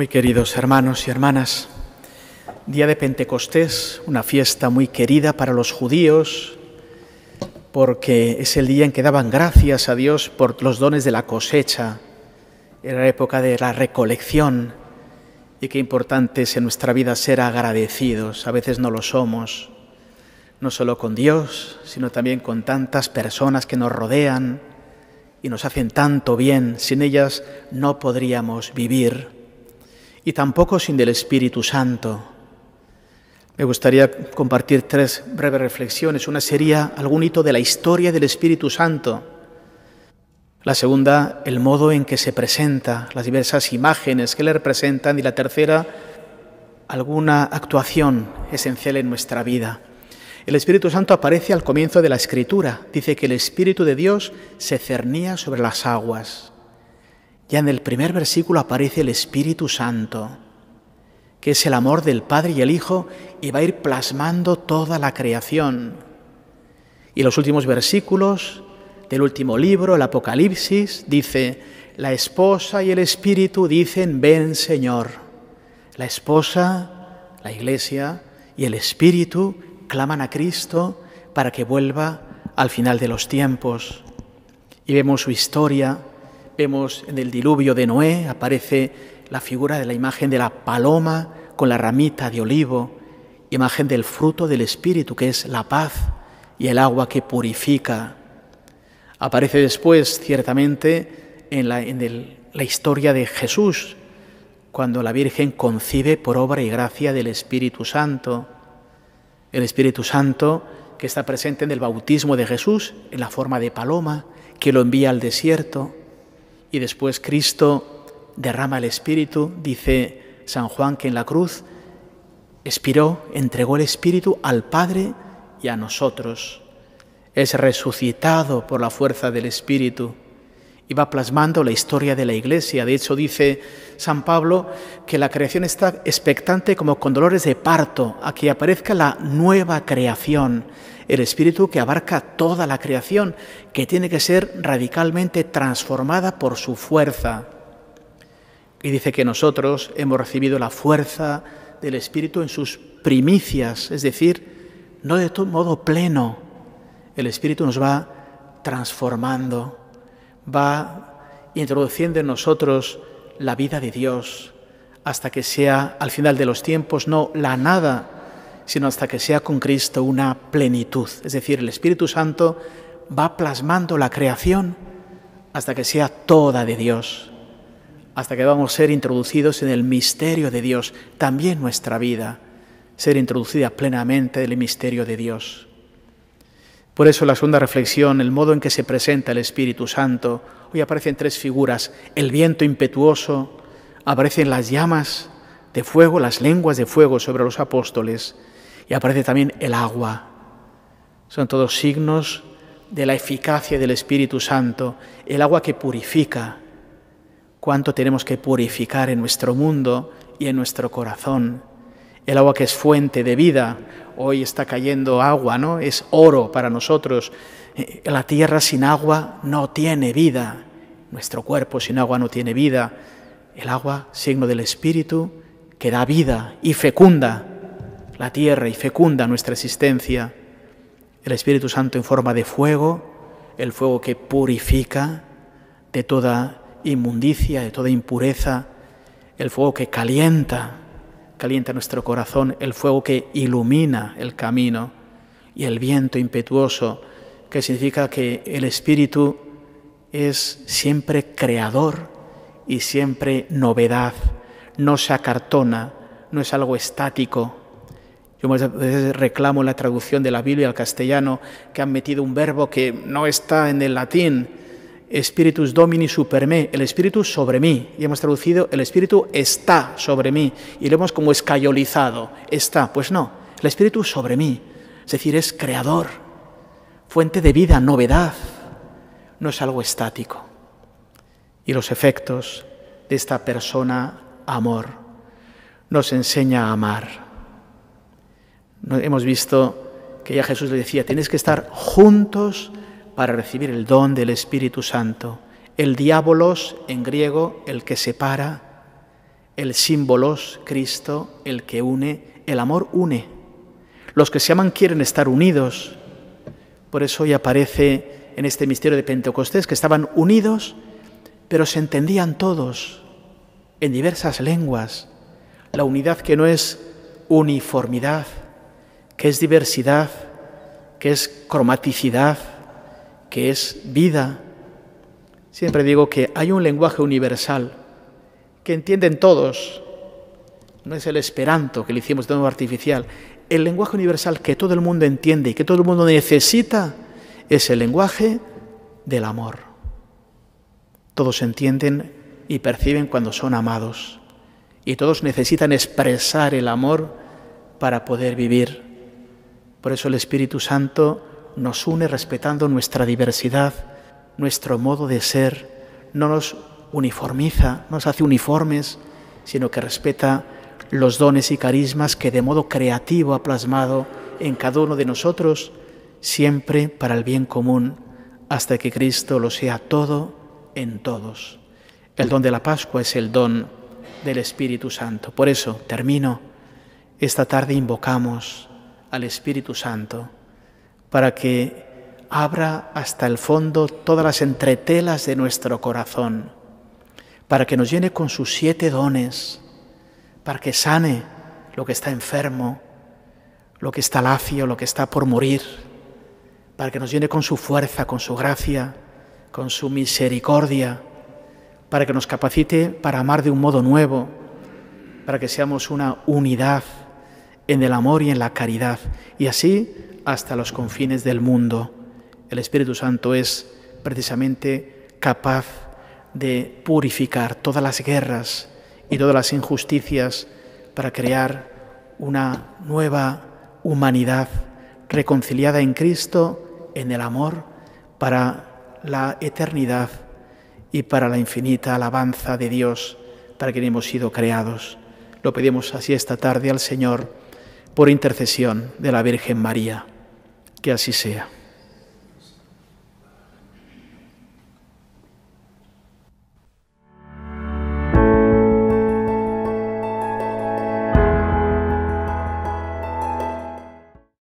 Muy queridos hermanos y hermanas, día de Pentecostés, una fiesta muy querida para los judíos, porque es el día en que daban gracias a Dios por los dones de la cosecha, era la época de la recolección, y qué importante es en nuestra vida ser agradecidos, a veces no lo somos, no solo con Dios, sino también con tantas personas que nos rodean y nos hacen tanto bien, sin ellas no podríamos vivir y tampoco sin del Espíritu Santo. Me gustaría compartir tres breves reflexiones. Una sería algún hito de la historia del Espíritu Santo. La segunda, el modo en que se presenta, las diversas imágenes que le representan. Y la tercera, alguna actuación esencial en nuestra vida. El Espíritu Santo aparece al comienzo de la Escritura. Dice que el Espíritu de Dios se cernía sobre las aguas. Ya en el primer versículo aparece el Espíritu Santo, que es el amor del Padre y el Hijo y va a ir plasmando toda la creación. Y los últimos versículos del último libro, el Apocalipsis, dice, la esposa y el Espíritu dicen, ven Señor. La esposa, la iglesia y el Espíritu claman a Cristo para que vuelva al final de los tiempos. Y vemos su historia Vemos en el diluvio de Noé, aparece la figura de la imagen de la paloma con la ramita de olivo, imagen del fruto del Espíritu, que es la paz y el agua que purifica. Aparece después, ciertamente, en la, la historia de Jesús, cuando la Virgen concibe por obra y gracia del Espíritu Santo. El Espíritu Santo que está presente en el bautismo de Jesús en la forma de paloma, que lo envía al desierto, y después Cristo derrama el Espíritu, dice San Juan que en la cruz expiró, entregó el Espíritu al Padre y a nosotros. Es resucitado por la fuerza del Espíritu y va plasmando la historia de la Iglesia. De hecho, dice San Pablo que la creación está expectante como con dolores de parto, a que aparezca la nueva creación, el espíritu que abarca toda la creación, que tiene que ser radicalmente transformada por su fuerza. Y dice que nosotros hemos recibido la fuerza del espíritu en sus primicias, es decir, no de todo modo pleno. El espíritu nos va transformando va introduciendo en nosotros la vida de Dios, hasta que sea al final de los tiempos no la nada, sino hasta que sea con Cristo una plenitud. Es decir, el Espíritu Santo va plasmando la creación hasta que sea toda de Dios, hasta que vamos a ser introducidos en el misterio de Dios, también nuestra vida, ser introducida plenamente en el misterio de Dios. Por eso la segunda reflexión, el modo en que se presenta el Espíritu Santo, hoy aparecen tres figuras, el viento impetuoso, aparecen las llamas de fuego, las lenguas de fuego sobre los apóstoles y aparece también el agua. Son todos signos de la eficacia del Espíritu Santo, el agua que purifica. Cuánto tenemos que purificar en nuestro mundo y en nuestro corazón el agua que es fuente de vida, hoy está cayendo agua, ¿no? Es oro para nosotros. Eh, la tierra sin agua no tiene vida. Nuestro cuerpo sin agua no tiene vida. El agua, signo del Espíritu, que da vida y fecunda la tierra y fecunda nuestra existencia. El Espíritu Santo en forma de fuego, el fuego que purifica de toda inmundicia, de toda impureza, el fuego que calienta, calienta nuestro corazón, el fuego que ilumina el camino y el viento impetuoso, que significa que el Espíritu es siempre creador y siempre novedad, no se acartona, no es algo estático. Yo muchas veces reclamo la traducción de la Biblia al castellano, que han metido un verbo que no está en el latín, Spiritus Domini super me, el Espíritu sobre mí. Y hemos traducido, el Espíritu está sobre mí. Y lo hemos como escayolizado, está. Pues no, el Espíritu sobre mí. Es decir, es creador, fuente de vida, novedad. No es algo estático. Y los efectos de esta persona, amor, nos enseña a amar. Hemos visto que ya Jesús le decía, tienes que estar juntos para recibir el don del Espíritu Santo. El diábolos, en griego, el que separa, el símbolos, Cristo, el que une, el amor une. Los que se aman quieren estar unidos. Por eso hoy aparece en este misterio de Pentecostés que estaban unidos, pero se entendían todos en diversas lenguas. La unidad que no es uniformidad, que es diversidad, que es cromaticidad, que es vida. Siempre digo que hay un lenguaje universal que entienden todos. No es el esperanto que le hicimos de nuevo artificial. El lenguaje universal que todo el mundo entiende y que todo el mundo necesita es el lenguaje del amor. Todos entienden y perciben cuando son amados. Y todos necesitan expresar el amor para poder vivir. Por eso el Espíritu Santo nos une respetando nuestra diversidad, nuestro modo de ser, no nos uniformiza, no nos hace uniformes, sino que respeta los dones y carismas que de modo creativo ha plasmado en cada uno de nosotros, siempre para el bien común, hasta que Cristo lo sea todo en todos. El don de la Pascua es el don del Espíritu Santo. Por eso termino. Esta tarde invocamos al Espíritu Santo para que abra hasta el fondo todas las entretelas de nuestro corazón, para que nos llene con sus siete dones, para que sane lo que está enfermo, lo que está lacio, lo que está por morir, para que nos llene con su fuerza, con su gracia, con su misericordia, para que nos capacite para amar de un modo nuevo, para que seamos una unidad en el amor y en la caridad, y así hasta los confines del mundo. El Espíritu Santo es precisamente capaz de purificar todas las guerras y todas las injusticias para crear una nueva humanidad reconciliada en Cristo, en el amor, para la eternidad y para la infinita alabanza de Dios para quien hemos sido creados. Lo pedimos así esta tarde al Señor por intercesión de la Virgen María. Que así sea.